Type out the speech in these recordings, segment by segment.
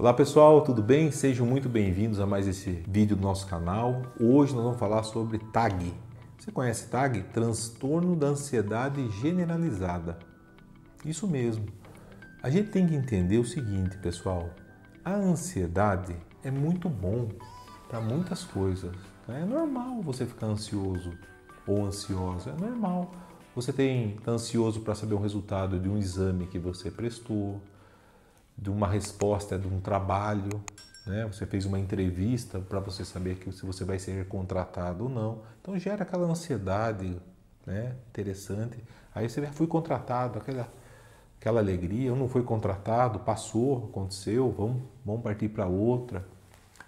Olá pessoal, tudo bem? Sejam muito bem-vindos a mais esse vídeo do nosso canal. Hoje nós vamos falar sobre TAG. Você conhece TAG? Transtorno da ansiedade generalizada. Isso mesmo. A gente tem que entender o seguinte, pessoal. A ansiedade é muito bom para muitas coisas. Então, é normal você ficar ansioso ou ansiosa, é normal. Você tem tá ansioso para saber o resultado de um exame que você prestou, de uma resposta, de um trabalho, né? Você fez uma entrevista para você saber que se você vai ser contratado ou não. Então gera aquela ansiedade, né? Interessante. Aí você ah, fui contratado, aquela aquela alegria, eu não fui contratado, passou, aconteceu, vamos, vamos partir para outra.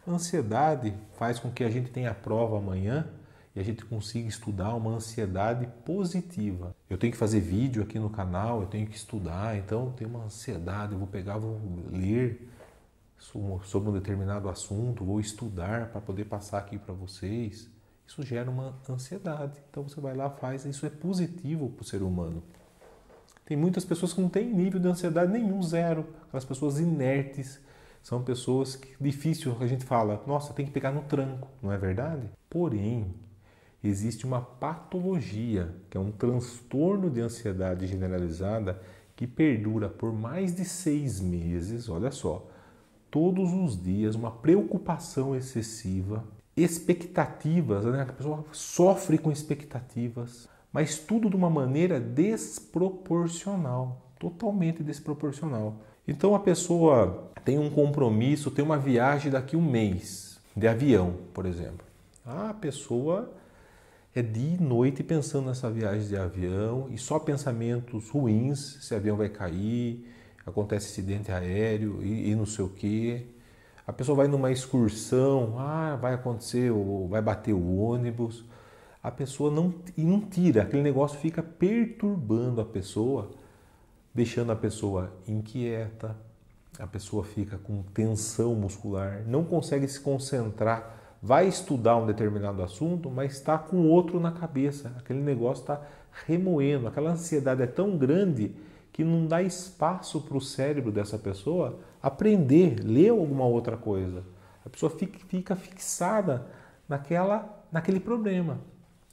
A ansiedade faz com que a gente tenha a prova amanhã e a gente consiga estudar uma ansiedade positiva. Eu tenho que fazer vídeo aqui no canal, eu tenho que estudar, então tem uma ansiedade, eu vou pegar, vou ler sobre um determinado assunto, vou estudar para poder passar aqui para vocês. Isso gera uma ansiedade. Então você vai lá, faz, isso é positivo para o ser humano. Tem muitas pessoas que não têm nível de ansiedade nenhum, zero. Aquelas pessoas inertes, são pessoas que difícil, a gente fala, nossa, tem que pegar no tranco, não é verdade? Porém, existe uma patologia, que é um transtorno de ansiedade generalizada que perdura por mais de seis meses, olha só, todos os dias, uma preocupação excessiva, expectativas, né? a pessoa sofre com expectativas, mas tudo de uma maneira desproporcional, totalmente desproporcional. Então a pessoa tem um compromisso, tem uma viagem daqui um mês de avião, por exemplo. A pessoa é dia e noite pensando nessa viagem de avião e só pensamentos ruins, se o avião vai cair, acontece acidente aéreo e, e não sei o quê. A pessoa vai numa excursão, ah, vai acontecer, ou vai bater o ônibus. A pessoa não, e não tira, aquele negócio fica perturbando a pessoa, deixando a pessoa inquieta, a pessoa fica com tensão muscular, não consegue se concentrar vai estudar um determinado assunto, mas está com outro na cabeça. Aquele negócio está remoendo, aquela ansiedade é tão grande que não dá espaço para o cérebro dessa pessoa aprender, ler alguma outra coisa. A pessoa fica fixada naquela, naquele problema.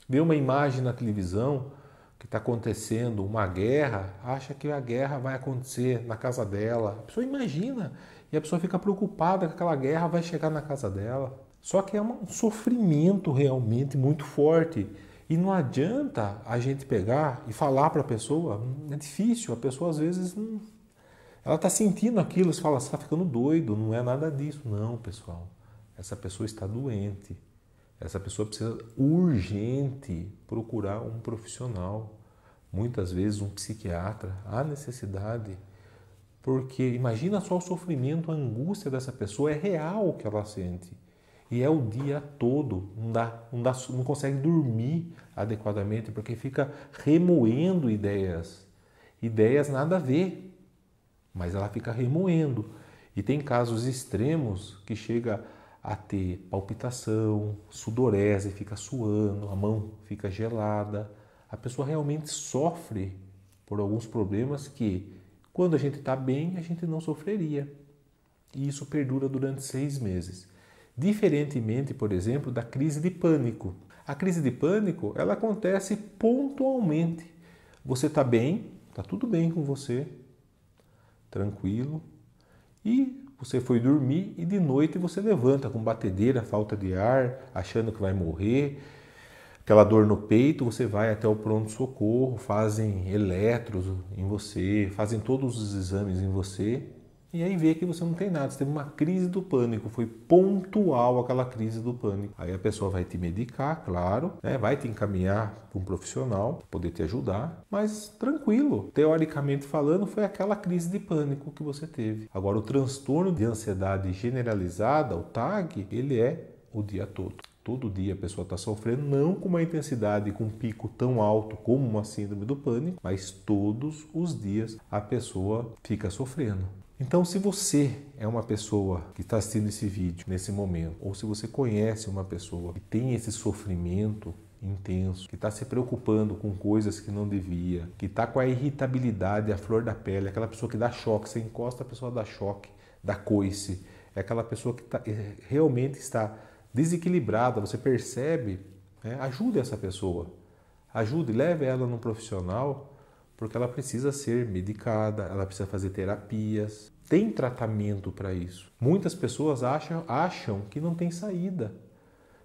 Vê uma imagem na televisão que está acontecendo uma guerra, acha que a guerra vai acontecer na casa dela. A pessoa imagina e a pessoa fica preocupada que aquela guerra vai chegar na casa dela. Só que é um sofrimento realmente muito forte. E não adianta a gente pegar e falar para a pessoa, é difícil, a pessoa às vezes não, ela está sentindo aquilo, você fala, você está ficando doido, não é nada disso. Não, pessoal, essa pessoa está doente, essa pessoa precisa urgente procurar um profissional, muitas vezes um psiquiatra, há necessidade, porque imagina só o sofrimento, a angústia dessa pessoa, é real o que ela sente. E é o dia todo, não, dá, não, dá, não consegue dormir adequadamente porque fica remoendo ideias. Ideias nada a ver, mas ela fica remoendo. E tem casos extremos que chega a ter palpitação, sudorese, fica suando, a mão fica gelada. A pessoa realmente sofre por alguns problemas que, quando a gente está bem, a gente não sofreria. E isso perdura durante seis meses diferentemente, por exemplo, da crise de pânico. A crise de pânico ela acontece pontualmente. Você está bem, está tudo bem com você, tranquilo, e você foi dormir e de noite você levanta com batedeira, falta de ar, achando que vai morrer, aquela dor no peito, você vai até o pronto-socorro, fazem eletros em você, fazem todos os exames em você e aí vê que você não tem nada, você teve uma crise do pânico, foi pontual aquela crise do pânico. Aí a pessoa vai te medicar, claro, né? vai te encaminhar para um profissional, poder te ajudar, mas tranquilo. Teoricamente falando, foi aquela crise de pânico que você teve. Agora, o transtorno de ansiedade generalizada, o TAG, ele é o dia todo todo dia a pessoa está sofrendo, não com uma intensidade, com um pico tão alto como uma síndrome do pânico, mas todos os dias a pessoa fica sofrendo. Então, se você é uma pessoa que está assistindo esse vídeo nesse momento, ou se você conhece uma pessoa que tem esse sofrimento intenso, que está se preocupando com coisas que não devia, que está com a irritabilidade, a flor da pele, aquela pessoa que dá choque, você encosta, a pessoa dá choque, dá coice, é aquela pessoa que tá, eh, realmente está desequilibrada, você percebe, né? ajude essa pessoa, ajude, leve ela num profissional porque ela precisa ser medicada, ela precisa fazer terapias. Tem tratamento para isso. Muitas pessoas acham, acham que não tem saída,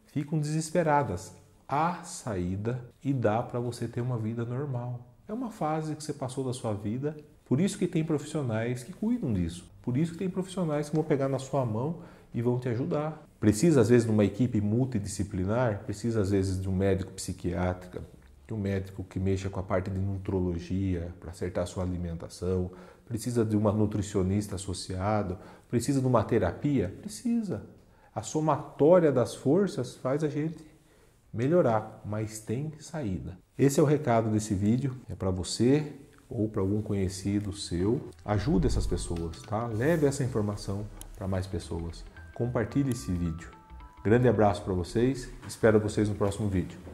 ficam desesperadas. Há saída e dá para você ter uma vida normal. É uma fase que você passou da sua vida, por isso que tem profissionais que cuidam disso. Por isso que tem profissionais que vão pegar na sua mão e vão te ajudar. Precisa às vezes de uma equipe multidisciplinar, precisa às vezes de um médico psiquiátrico, que o médico que mexa com a parte de nutrologia para acertar a sua alimentação, precisa de uma nutricionista associado, precisa de uma terapia, precisa. A somatória das forças faz a gente melhorar, mas tem saída. Esse é o recado desse vídeo, é para você ou para algum conhecido seu. Ajuda essas pessoas, tá? Leve essa informação para mais pessoas. Compartilhe esse vídeo. Grande abraço para vocês, espero vocês no próximo vídeo.